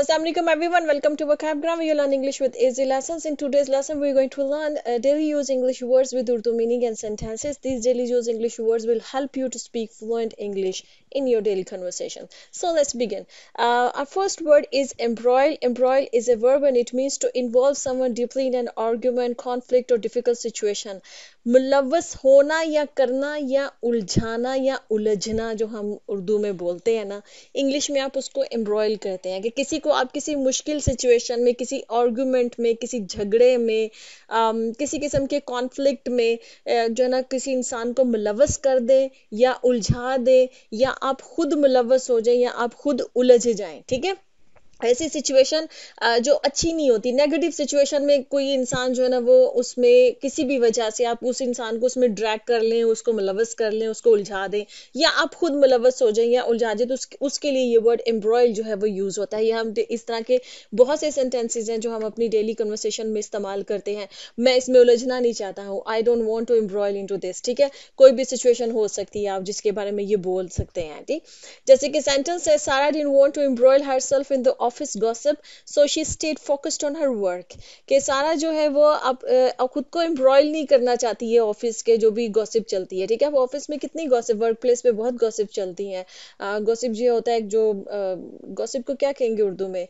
Assalamualaikum everyone welcome to vocabgram where you learn English with easy lessons in today's lesson we're going to learn uh, daily use English words with Urdu meaning and sentences these daily use English words will help you to speak fluent English in your daily conversation so let's begin uh, our first word is embroil embroil is a verb and it means to involve someone deeply in an argument conflict or difficult situation मुलवस होना या करना या उलझाना या उलझना जो हम उर्दू में बोलते हैं ना इंग्लिश में आप उसको एम्ब्रॉयल करते हैं कि किसी को आप किसी मुश्किल सिचुएशन में किसी आर्गुमेंट में किसी झगड़े में आ, किसी किस्म के कॉन्फ्लिक्ट में जो है ना किसी इंसान को मुलवस कर दे या उलझा दे या आप खुद मुलवस हो जाए या आप खुद उलझ जाएं ठीक है ऐसी सिचुएशन जो अच्छी नहीं होती नेगेटिव सिचुएशन में कोई इंसान जो है ना वो उसमें किसी भी वजह से आप उस इंसान को उसमें ड्रैग कर लें उसको मुलवस कर लें उसको उलझा दें या आप खुद मुलवस हो जाएं या उलझा दें तो उस, उसके लिए ये वर्ड एम्ब्रॉयल जो है वो यूज़ होता है या हम इस तरह के बहुत से सेंटेंसेज हैं जो हम अपनी डेली कन्वर्सेशन में इस्तेमाल करते हैं मैं इसमें उलझना नहीं चाहता हूँ I don't want to embroil in this ठीक है कोई भी सिचुएशन हो सकती है आप जिसके बारे में ये बोल सकते हैं ठीक जैसे कि सेंटेंस है Sara didn't want to embroil herself in the office gossip so she stayed focused on her work के सारा जो है वो अब खुद को एम्ब्रॉयल नहीं करना चाहती है ऑफिस के जो भी गॉसिप चलती है ठीक है वो ऑफिस में कितनी गॉसिप वर्क प्लेस पर बहुत गॉसिप चलती हैं गॉसिप जो होता है जो गॉसिप को क्या कहेंगे उर्दू में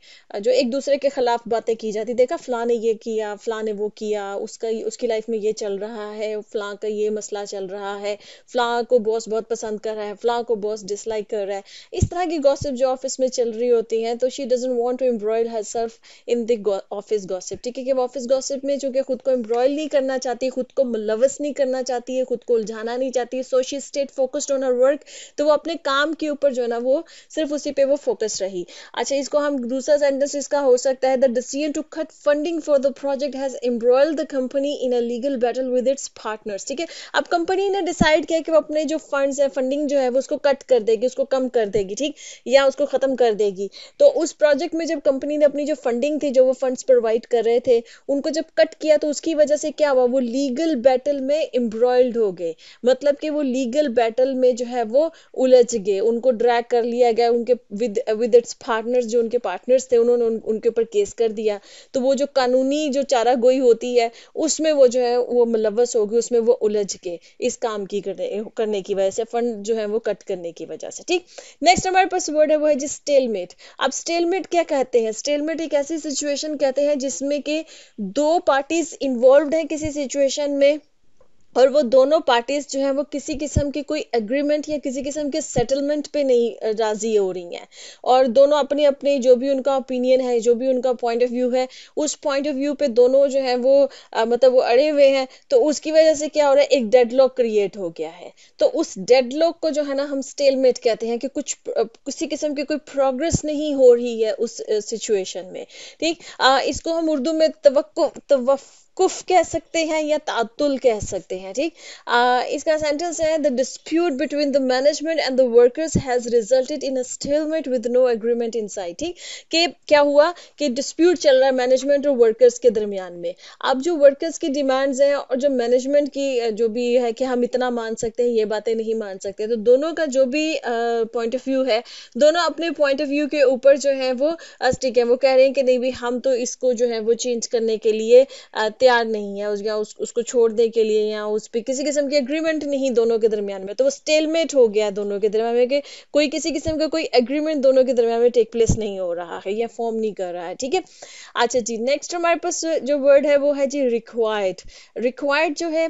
जो एक दूसरे के खिलाफ बातें की जाती देखा फ़लाँ ने ये किया फ़लाँ ने वो किया उसका उसकी लाइफ में ये चल रहा है फ़लाँ का ये मसला चल रहा है फ़लाँ को बॉस बहुत पसंद कर रहा है फ़लाँ को बॉस डिसलाइक कर रहा है इस तरह की गॉसिप जो ऑफिस में चल रही होती हैं तो she doesn't person want to embroil herself in the office gossip ठीक है कि वो ऑफिस गॉसिप में चूंकि खुद को एम्ब्रॉयल नहीं करना चाहती खुद को मुलवस नहीं करना चाहती है खुद को उलझाना नहीं चाहती है so she stayed focused on her work तो वो अपने काम के ऊपर जो है ना वो सिर्फ उसी पे वो फोकस रही अच्छा इसको हम दूसरा सेंटेंस इसका हो सकता है the decision to cut funding for the project has embroil the company in a legal battle with its partners ठीक है अब कंपनी ने डिसाइड किया कि वो अपने जो फंड्स है फंडिंग जो है वो उसको कट कर देगी उसको कम कर देगी ठीक या उसको खत्म कर देगी तो उस प्रोजेक्ट प्रोजेक्ट में जब कंपनी ने अपनी जो फंडिंग थी जो वो फंड्स प्रोवाइड कर रहे थे उनको जब कट किया तो उसकी वजह से क्या हुआ वो लीगल बैटल में एम्ब्रॉयल्ड हो गए मतलब कि वो लीगल बैटल में जो है वो उलझ गए उनको ड्रैग कर लिया गया उनके विद विद इट्स पार्टनर्स जो उनके पार्टनर्स थे उन्होंने उन, उनके ऊपर केस कर दिया तो वो जो कानूनी जो चारा गोई होती है उसमें वो जो है वो मुलवस हो होगी उसमें वो उलझ गए इस काम की करने करने की वजह से फंड जो है वो कट करने की वजह से ठीक नेक्स्ट हमारे पास वर्ड है वो है जी स्टेलमेट अब स्टेलमेट स्टेलमेट क्या कहते हैं स्टेलमेट एक ऐसी सिचुएशन कहते हैं जिसमें कि दो पार्टीज इन्वॉल्व हैं किसी सिचुएशन में और वो दोनों पार्टीज जो है वो किसी किस्म की कोई एग्रीमेंट या किसी किस्म के सेटलमेंट पे नहीं राजी हो रही हैं और दोनों अपने अपने जो भी उनका ओपिनियन है जो भी उनका पॉइंट ऑफ व्यू है उस पॉइंट ऑफ व्यू पे दोनों जो है वो आ, मतलब वो अड़े हुए हैं तो उसकी वजह से क्या हो रहा है एक डेड क्रिएट हो गया है तो उस डेड को जो है ना हम स्टेलमेट कहते हैं कि कुछ किसी किस्म की कोई प्रोग्रेस नहीं हो रही है उस सिचुएशन में ठीक इसको हम उर्दू में तवक्को तवफ कुफ कह सकते हैं या तातुल कह सकते हैं ठीक इसका सेंटेंस है the dispute between the management and the workers has resulted in stalemate with no agreement in sight ठीक कि क्या हुआ कि डिस्प्यूट चल रहा है मैनेजमेंट और वर्कर्स के दरमियान में अब जो वर्कर्स की डिमांड्स हैं और जो मैनेजमेंट की जो भी है कि हम इतना मान सकते हैं ये बातें नहीं मान सकते तो दोनों का जो भी पॉइंट ऑफ व्यू है दोनों अपने पॉइंट ऑफ व्यू के ऊपर जो है वो ठीक है वो कह रहे हैं कि नहीं भी हम तो इसको जो है वो चेंज करने के लिए तैयार नहीं है उस या उस, उसको छोड़ने के लिए या उस पर किसी किस्म की एग्रीमेंट नहीं दोनों के दरमियान में तो वो स्टेलमेट हो गया दोनों के दरमियान में कि कोई किसी किस्म का कोई एग्रीमेंट दोनों के दरमियान में टेक प्लेस नहीं हो रहा है या फॉर्म नहीं कर रहा है ठीक है अच्छा जी नेक्स्ट हमारे पास जो वर्ड है वो है जी रिक्वायर्ड रिक्वायर्ड जो है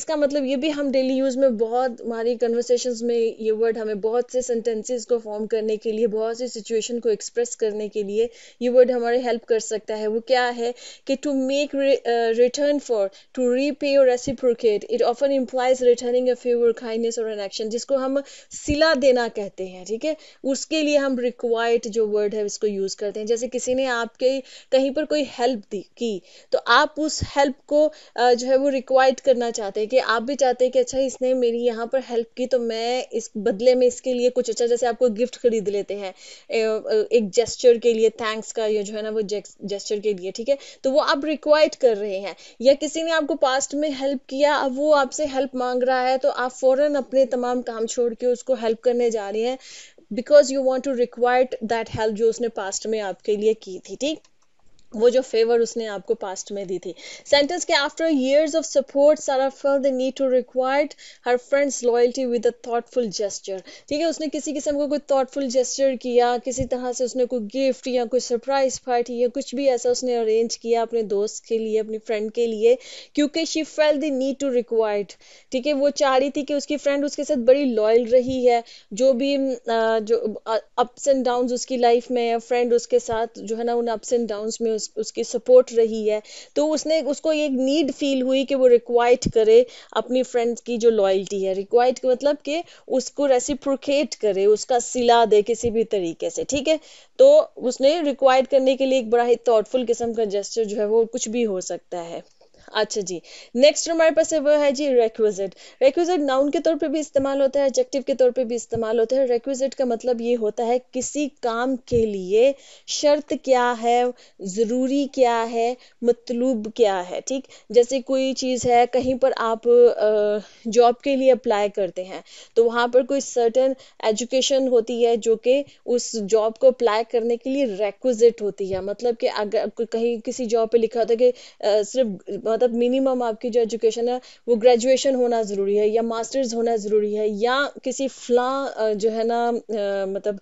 इसका मतलब ये भी हम डेली यूज़ में बहुत हमारी कन्वर्सेशन में ये वर्ड हमें बहुत से सेंटेंसेस को फॉर्म करने के लिए बहुत सी सिचुएशन को एक्सप्रेस करने के लिए ये वर्ड हमारे हेल्प कर सकता है वो क्या है कि to make Uh, return for to repay और reciprocate it often implies returning a favour kindness और एन एक्शन जिसको हम सिला देना कहते हैं ठीक है उसके लिए हम रिक्वाइट जो वर्ड है इसको यूज करते हैं जैसे किसी ने आपके कहीं पर कोई हेल्प दी की तो आप उस हेल्प को uh, जो है वो रिक्वाइट करना चाहते हैं कि आप भी चाहते हैं कि अच्छा इसने मेरी यहाँ पर हेल्प की तो मैं इस बदले में इसके लिए कुछ अच्छा जैसे आपको गिफ्ट खरीद लेते हैं एक जेस्टर के लिए थैंक्स का या जो है ना वो जेस्टर के लिए ठीक है तो वो आप रिक्वाइट कर रहे रहे हैं या किसी ने आपको पास्ट में हेल्प किया अब वो आपसे हेल्प मांग रहा है तो आप फ़ौरन अपने तमाम काम छोड़ के उसको हेल्प करने जा रहे हैं because you want to require that help जो उसने पास्ट में आपके लिए की थी ठीक वो जो फेवर उसने आपको पास्ट में दी थी सेंटेंस के after years of support Sara fell the need to required her friends loyalty with a thoughtful gesture ठीक है उसने किसी किस्म का कोई थॉटफुल जेस्चर किया किसी तरह से उसने कोई गिफ्ट या कोई सरप्राइज पार्टी या कुछ भी ऐसा उसने अरेंज किया अपने दोस्त के लिए अपनी फ्रेंड के लिए क्योंकि she fell the need to required ठीक है वो चाह रही थी कि उसकी फ्रेंड उसके साथ बड़ी लॉयल रही है जो भी जो अप्स एंड डाउन्स उसकी लाइफ में फ्रेंड उसके साथ जो है ना उन अप्स एंड डाउन में उस उसकी सपोर्ट रही है तो उसने उसको एक नीड फील हुई कि वो रिक्वाइट करे अपनी फ्रेंड्स की जो लॉयल्टी है रिक्वाइट मतलब कि उसको रेसिप्रोकेट करे उसका सिला दे किसी भी तरीके से ठीक है तो उसने रिक्वाइट करने के लिए एक बड़ा ही थॉटफुल किस्म का जेस्टर जो है वो कुछ भी हो सकता है अच्छा जी नेक्स्ट हमारे पास है वो है जी रेक्विजिट रेक्विजिट नाउन के तौर पे भी इस्तेमाल होता है एडजेक्टिव के तौर पे भी इस्तेमाल होता है रेक्विजिट का मतलब ये होता है किसी काम के लिए शर्त क्या है ज़रूरी क्या है मतलूब क्या है ठीक जैसे कोई चीज़ है कहीं पर आप जॉब के लिए अप्लाई करते हैं तो वहाँ पर कोई सर्टन एजुकेशन होती है जो कि उस जॉब को अप्लाई करने के लिए रेक्विजिट होती है मतलब कि अगर कहीं किसी जॉब पे लिखा होता है कि सिर्फ मतलब मिनिमम आपकी जो एजुकेशन है वो ग्रेजुएशन होना ज़रूरी है या मास्टर्स होना ज़रूरी है या किसी फ्ला जो है ना मतलब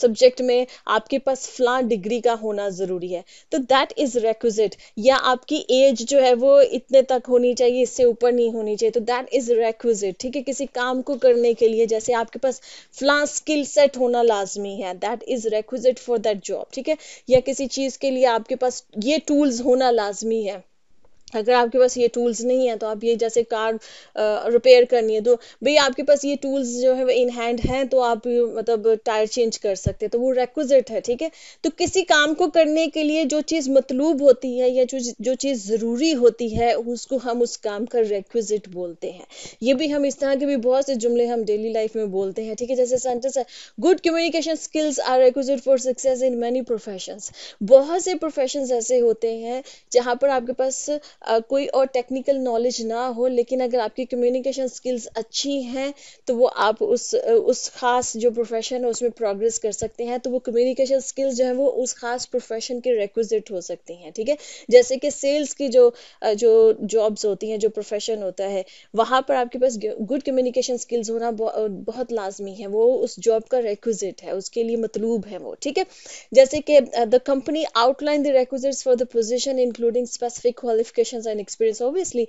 सब्जेक्ट में आपके पास फ्ला डिग्री का होना ज़रूरी है तो दैट इज़ रेक्विजिट या आपकी एज जो है वो इतने तक होनी चाहिए इससे ऊपर नहीं होनी चाहिए तो दैट इज़ रेक्विजिट ठीक है किसी काम को करने के लिए जैसे आपके पास फ्ला स्किल सेट होना लाजमी है that is requisite for that job ठीक है या किसी चीज़ के लिए आपके पास ये टूल्स होना लाजमी है अगर आपके पास ये टूल्स नहीं है तो आप ये जैसे कार रिपेयर करनी है तो भाई आपके पास ये टूल्स जो है वो इन हैंड हैं तो आप मतलब टायर चेंज कर सकते हैं तो वो रेक्विजिट है ठीक है तो किसी काम को करने के लिए जो चीज़ मतलूब होती है या जो जो चीज़ ज़रूरी होती है उसको हम उस काम का रेक्विजिट बोलते हैं ये भी हम इस तरह के भी बहुत से जुमले हम डेली लाइफ में बोलते हैं ठीक है जैसे सेंटेंस है good communication skills are requisite for success in many professions बहुत से प्रोफेशंस ऐसे होते हैं जहाँ पर आपके पास कोई और टेक्निकल नॉलेज ना हो लेकिन अगर आपकी कम्युनिकेशन स्किल्स अच्छी हैं तो वो आप उस उस खास जो प्रोफेशन है उसमें प्रोग्रेस कर सकते हैं तो वो कम्युनिकेशन स्किल्स जो है वो उस खास प्रोफेशन के रिक्विजिट हो सकती हैं ठीक है थीके? जैसे कि सेल्स की जो जो जॉब्स होती हैं जो प्रोफेशन होता है वहाँ पर आपके पास गुड कम्युनिकेशन स्किल्स होना बहुत लाजमी है वो उस जॉब का रिक्विजिट है उसके लिए मतलूब है वो ठीक है जैसे कि the company outline the requisites for the position including specific qualification qualifications and experience obviously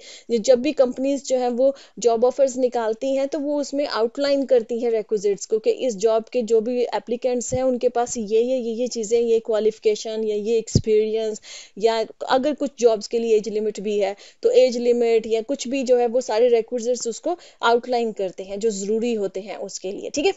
जब भी कंपनीज जो है वो जॉब ऑफर्स निकालती हैं तो वो उसमें आउटलाइन करती हैं रिक्विजिट्स को कि इस जॉब के जो भी एप्लीकेंट्स हैं उनके पास ये ये ये ये चीज़ें ये क्वालिफिकेशन या ये एक्सपीरियंस या अगर कुछ जॉब्स के लिए एज लिमिट भी है तो एज लिमिट या कुछ भी जो है वो सारे रिक्विजिट्स उसको आउटलाइन करते हैं जो ज़रूरी होते हैं उसके लिए ठीक है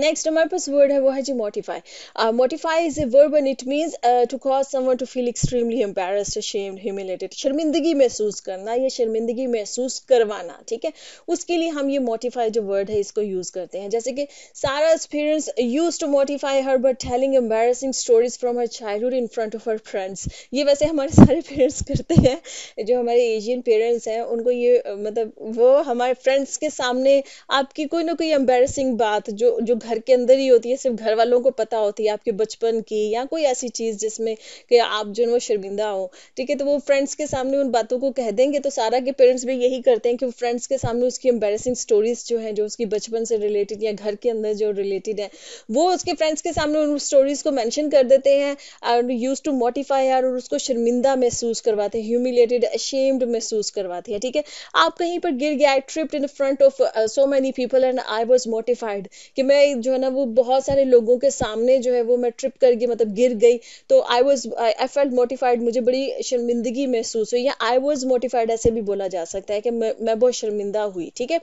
नेक्स्ट हमारे पास वर्ड है वो है जी mortify mortify is a verb and it means to cause someone to feel extremely embarrassed shamed humiliated शर्मिंदगी महसूस करना या शर्मिंदगी महसूस करवाना ठीक है उसके लिए हम ये मोटिफाई जो वर्ड है इसको यूज करते हैं जैसे कि Sara experience use to mortify her but telling embarrassing stories from her childhood in front of her friends ये वैसे हमारे सारे पेरेंट्स करते हैं जो हमारे एशियन पेरेंट्स हैं उनको ये मतलब वो हमारे फ्रेंड्स के सामने आपकी कोई ना कोई एम्बेरसिंग बात जो जो घर के अंदर ही होती है सिर्फ घर वालों को पता होती है आपके बचपन की या कोई ऐसी चीज़ जिसमें कि आप जो है वो शर्मिंदा हो ठीक है तो वो फ्रेंड्स के सामने उन बातों को कह देंगे तो सारा के पेरेंट्स भी यही करते हैं कि वो फ्रेंड्स के सामने उसकी एम्बेसिंग स्टोरीज जो है जो उसकी बचपन से रिलेटेड या घर के अंदर जो रिलेटेड है वो उसके फ्रेंड्स के सामने उन स्टोरीज को मैंशन कर देते हैं और यूज टू मोटिफाई और उसको शर्मिंदा महसूस करवाते हैं ह्यूमिलेटेड अशेम्ड महसूस करवाती है ठीक है आप कहीं पर गिर गया tripped in front of so many people and I was mortified कि मैं आई जो है ना वो बहुत सारे लोगों के सामने जो है वो मैं ट्रिप कर गई मतलब गिर गई तो आई वॉज आई फेल्ट मोटिफाइड मुझे बड़ी शर्मिंदगी महसूस हुई या आई वॉज मोटिफाइड ऐसे भी बोला जा सकता है कि मैं, मैं बहुत शर्मिंदा हुई ठीक है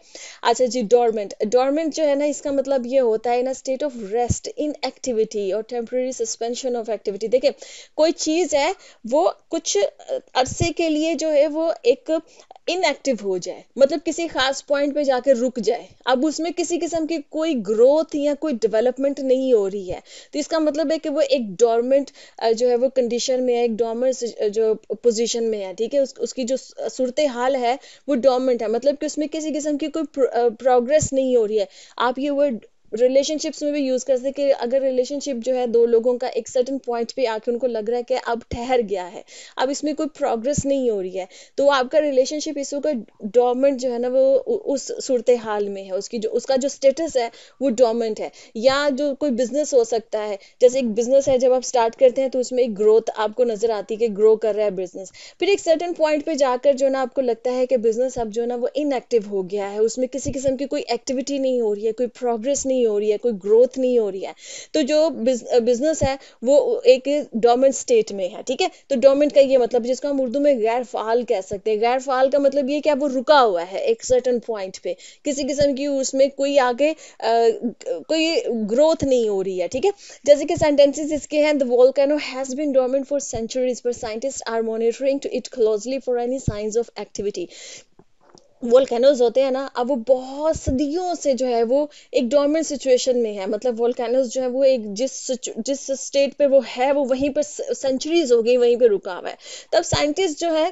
अच्छा जी डॉर्मेंट डॉर्मेंट जो है ना इसका मतलब ये होता है ना state of rest inactivity और टेम्प्रेरी सस्पेंशन ऑफ एक्टिविटी देखिए कोई चीज़ है वो कुछ अरसे के लिए जो है वो एक इनएक्टिव हो जाए मतलब किसी खास पॉइंट पे जाकर रुक जाए अब उसमें किसी किस्म की कोई ग्रोथ ग्रोथ या कोई डेवलपमेंट नहीं हो रही है तो इसका मतलब है कि वो एक डॉर्मेंट जो है वो कंडीशन में है एक डॉमेंट जो पोजीशन में है ठीक है उस, उसकी जो सूरत हाल है वो डॉर्मेंट है मतलब कि उसमें किसी किस्म की कोई प्रोग्रेस नहीं हो रही है आप ये वर्ड रिलेशनशिप्स में भी यूज़ कर सकते कि अगर रिलेशनशिप जो है दो लोगों का एक सर्टन पॉइंट पे आके उनको लग रहा है कि अब ठहर गया है अब इसमें कोई प्रोग्रेस नहीं हो रही है तो आपका रिलेशनशिप इस वक्त डोमेंट जो है ना वो उस सूरत हाल में है उसकी जो उसका जो स्टेटस है वो डोमेंट है या जो कोई बिजनेस हो सकता है जैसे एक बिजनेस है जब आप स्टार्ट करते हैं तो उसमें एक ग्रोथ आपको नजर आती है कि ग्रो कर रहा है बिजनेस फिर एक सर्टन पॉइंट पे जाकर जो ना आपको लगता है कि बिजनेस अब जो ना वो इनएक्टिव हो गया है उसमें किसी किस्म की कोई एक्टिविटी नहीं हो रही है कोई प्रोग्रेस नहीं नहीं हो रही है कोई ग्रोथ नहीं हो रही है तो जो बिजनेस है वो एक डोमेंट स्टेट में है ठीक है तो डोमेंट का ये मतलब जिसको हम उर्दू में गैर फाल कह सकते हैं गैर फाल का मतलब ये क्या वो रुका हुआ है एक सर्टन पॉइंट पे किसी किस्म की उसमें कोई आगे कोई ग्रोथ नहीं हो रही है ठीक है जैसे कि सेंटेंसेस इसके हैं the volcano has been dormant for centuries पर scientist are monitoring to it closely for any science of activity volcanoes होते हैं ना अब वो बहुत सदियों से जो है वो एक डॉर्मेंट सिचुएशन में है मतलब वोल्केनोज जो है वो एक जिस जिस स्टेट पे वो है वो वहीं पर सेंचुरीज हो गई वहीं पे रुका हुआ है तब साइंटिस्ट जो है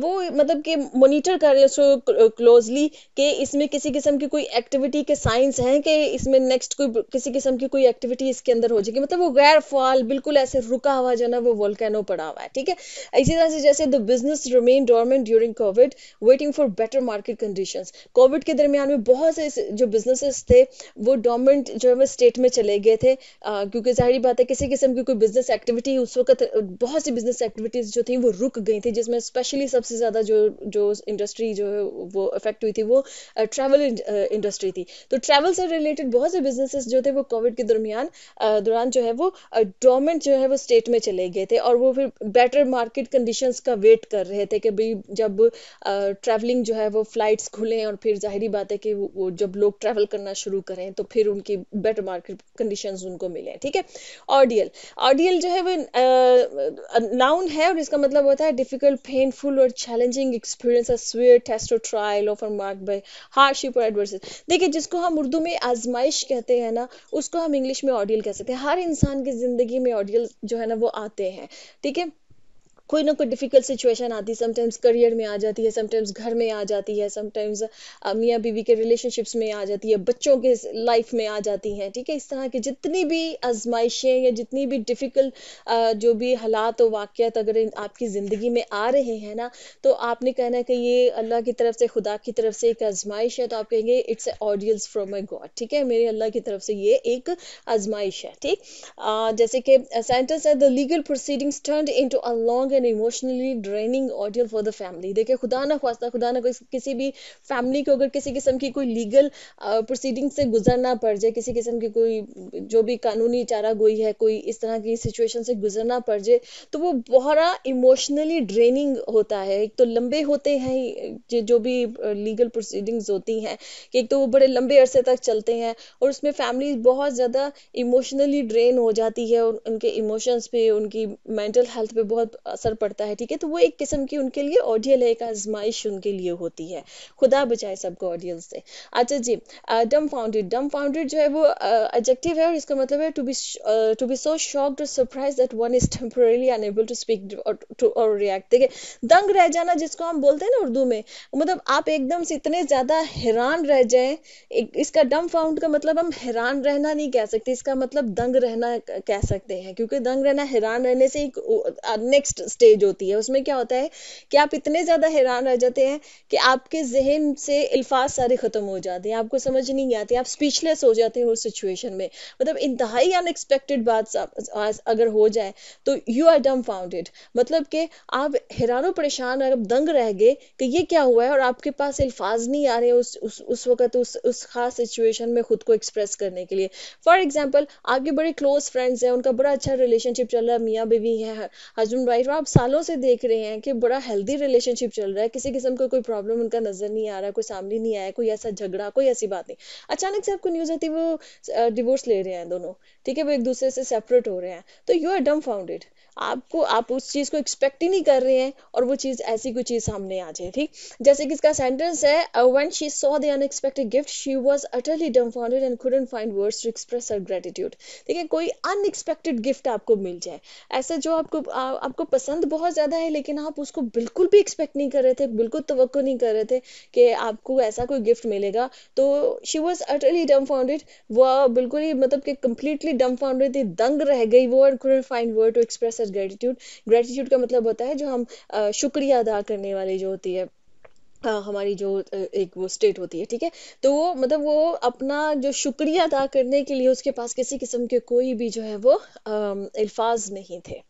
वो मतलब कि मोनिटर कर रहे उसको क्लोजली कि इसमें किसी किस्म की कोई एक्टिविटी के साइंस हैं कि इसमें नेक्स्ट कोई किसी किस्म की कोई एक्टिविटी इसके अंदर हो जाएगी मतलब वो गैर फॉल बिल्कुल ऐसे रुका हुआ जो है ना वो वोल्केनो पड़ा हुआ है ठीक है इसी तरह से जैसे the business remain dormant during COVID waiting for better market market conditions COVID के दरमियान में बहुत से जो बिजनेसेस थे वो डोमेंट जो है स्टेट में चले गए थे आ, क्योंकि जाहिर बात है किसी किस्म की कोई बिजनेस एक्टिविटी उस वक्त बहुत सी बिजनेस एक्टिविटीज जो थी वो रुक गई थी जिसमें स्पेशली सबसे ज़्यादा जो जो इंडस्ट्री जो है वो अफेक्ट हुई थी वो ट्रैवल इंडस्ट्री थी तो ट्रैवल से रिलेटेड बहुत से बिजनेसेस जो थे वो कोविड के दरमियान दौरान जो है वो डोमेंट जो है वो स्टेट में चले गए थे और वो फिर बेटर मार्केट कंडीशंस का वेट कर रहे थे कि भाई जब ट्रैवलिंग जो है वो फ्लाइट्स खुलें और फिर जाहिर बात है कि वो जब लोग ट्रैवल करना शुरू करें तो फिर उनकी बेटर मार्केट कंडीशन उनको मिलें ठीक है ऑडियल ऑडियल जो है वो नाउन है और इसका मतलब होता है डिफिकल्ट पेनफुल और चैलेंजिंग एक्सपीरियंस स्वेयर टेस्ट और trial of mark by hardship और एडवर्स देखिए जिसको हम उर्दू में आजमाइश कहते हैं ना उसको हम इंग्लिश में ऑडियल कह सकते हैं हर इंसान की ज़िंदगी में ऑडियल जो है ना वो आते हैं ठीक है कोई ना कोई डिफिकल्ट सिचुएशन आती है समटाइम्स करियर में आ जाती है समटाइम्स घर में आ जाती है समटाइम्स मियाँ बीवी के रिलेशनशिप्स में आ जाती है बच्चों के लाइफ में आ जाती हैं ठीक है इस तरह की जितनी भी आजमाइशें या जितनी भी डिफ़िकल्ट जो भी हालात और वाक़त अगर आपकी ज़िंदगी में आ रहे हैं ना तो आपने कहना है कि ये अल्लाह की तरफ से खुदा की तरफ से एक आजमाइश है तो आप कहेंगे it's a audience from my god ठीक है मेरे अल्लाह की तरफ से ये एक आजमाइश है ठीक जैसे कि सेंटेंस है the legal proceedings turn into a long and an emotionally draining ordeal for the family देखिए खुदा ना खास्ता खुदा ना किसी भी फैमिली को अगर किसी किस्म की कोई लीगल प्रोसीडिंग से गुजरना पड़ जाए किसी किस्म की कोई जो भी कानूनी चारा गोई है कोई इस तरह की सिचुएशन से गुजरना पड़ जाए तो वो बहुत इमोशनली ड्रेनिंग होता है एक तो लंबे होते हैं जो भी लीगल प्रोसीडिंग्स होती हैं कि एक तो वो बड़े लंबे अरसे तक चलते हैं और उसमें फैमिली बहुत ज़्यादा इमोशनली ड्रेन हो जाती है और उनके इमोशंस पे उनकी मेंटल हेल्थ पे बहुत असर पड़ता है ठीक है तो वो एक किस्म की उनके लिए ऑडियल है एक आजमाइश उनके लिए होती है खुदा बचाए सबको ऑडियल से अच्छा जी डम फाउंडेड डम फाउंडेड जो है वो एडजेक्टिव uh, है और इसका मतलब है to be to be so shocked और surprise that one is temporarily unable to speak और रिएक्ट ठीक है दंग रह जाना जिसको हम बोलते हैं ना उर्दू में मतलब आप एकदम से इतने ज्यादा हैरान रह जाए इसका डम फाउंड का मतलब हम हैरान रहना नहीं कह सकते इसका मतलब दंग रहना कह सकते हैं क्योंकि दंग रहना हैरान रहने से एक नेक्स्ट स्टेज होती है उसमें क्या होता है कि आप इतने ज़्यादा हैरान रह जाते हैं कि आपके जहन से अल्फाज सारे ख़त्म हो जाते हैं आपको समझ नहीं आती आप स्पीचलेस हो जाते हैं उस सिचुएशन में मतलब इंतहाई अनएक्सपेक्टेड बात अगर हो जाए तो यू आर डम फाउंडेड मतलब कि आप हैरानों परेशान अब दंग रह गए कि ये क्या हुआ है और आपके पास अल्फाज नहीं आ रहे उस उस, उस वक्त उस उस खास सिचुएशन में खुद को एक्सप्रेस करने के लिए फॉर एग्जाम्पल आपके बड़े क्लोज फ्रेंड्स हैं उनका बड़ा अच्छा रिलेशनशिप चल रहा है मियाँ बीवी हैं हजबैंड वाइफ आप सालों से देख रहे हैं कि बड़ा हेल्दी रिलेशनशिप चल रहा है किसी किस्म का कोई प्रॉब्लम उनका नजर नहीं आ रहा कोई सामने नहीं आया कोई ऐसा झगड़ा कोई ऐसी बात नहीं अचानक से आपको न्यूज आती है वो डिवोर्स ले रहे हैं दोनों ठीक है वो एक दूसरे से सेपरेट हो रहे हैं तो यू आर डम फाउंडेड आपको आप उस चीज़ को एक्सपेक्ट ही नहीं कर रहे हैं और वो चीज़ ऐसी कोई चीज़ सामने आ जाए ठीक जैसे कि इसका सेंटेंस है when she saw the unexpected gift she was utterly dumbfounded and couldn't find words to express her gratitude ठीक है कोई अनएक्सपेक्टेड गिफ्ट आपको मिल जाए ऐसा जो आपको आ, आपको पसंद बहुत ज़्यादा है लेकिन आप उसको बिल्कुल भी एक्सपेक्ट नहीं कर रहे थे बिल्कुल तो नहीं कर रहे थे कि आपको ऐसा कोई गिफ्ट मिलेगा तो शी वॉज अटरली फाउंडेड वह बिल्कुल ही मतलब कि डम फाउंडेड थी दंग रह गई वो and couldn't find word to express gratitude gratitude का मतलब होता है जो हम शुक्रिया अदा करने वाली जो होती है हमारी जो एक वो स्टेट होती है ठीक है तो वो मतलब वो अपना जो शुक्रिया अदा करने के लिए उसके पास किसी किस्म के कोई भी जो है वो अल्फाज नहीं थे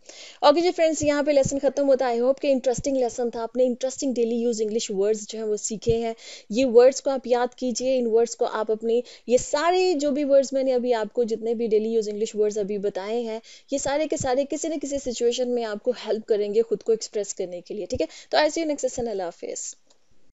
ओके जी फ्रेंड्स यहाँ पे लेसन खत्म होता है आई होप कि इंटरेस्टिंग लेसन था आपने interesting daily use English words जो है वो सीखे हैं ये वर्ड्स को आप याद कीजिए इन वर्ड्स को आप अपने ये सारे जो भी वर्ड्स मैंने अभी आपको जितने भी डेली यूज इंग्लिश वर्ड्स अभी बताए हैं ये सारे के सारे किसी न किसी सिचुएशन में आपको हेल्प करेंगे खुद को एक्सप्रेस करने के लिए ठीक है तो ऐसे नेक्स्ट सेशन अल्लाह हाफिज़